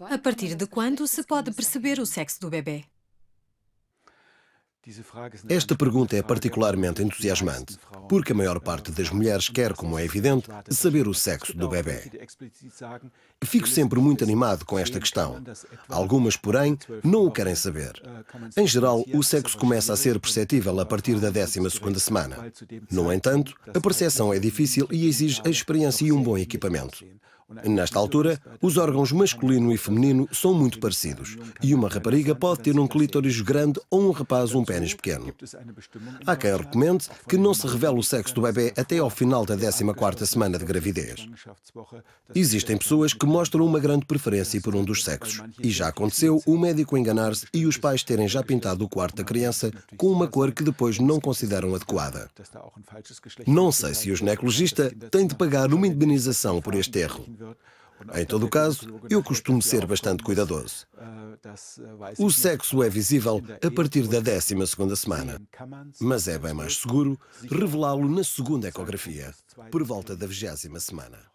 A partir de quando se pode perceber o sexo do bebê? Esta pergunta é particularmente entusiasmante, porque a maior parte das mulheres quer, como é evidente, saber o sexo do bebê. Fico sempre muito animado com esta questão. Algumas, porém, não o querem saber. Em geral, o sexo começa a ser perceptível a partir da 12 semana. No entanto, a percepção é difícil e exige a experiência e um bom equipamento. Nesta altura, os órgãos masculino e feminino são muito parecidos e uma rapariga pode ter um clítoris grande ou um rapaz um pênis pequeno. Há quem recomende que não se revele o sexo do bebê até ao final da 14ª semana de gravidez. Existem pessoas que mostram uma grande preferência por um dos sexos e já aconteceu o médico enganar-se e os pais terem já pintado o quarto da criança com uma cor que depois não consideram adequada. Não sei se o ginecologista tem de pagar uma indemnização por este erro. Em todo o caso, eu costumo ser bastante cuidadoso. Ah, ah, o sexo é visível a partir da 12 semana, mas é bem mais seguro revelá-lo na segunda ecografia, por volta da 20 semana.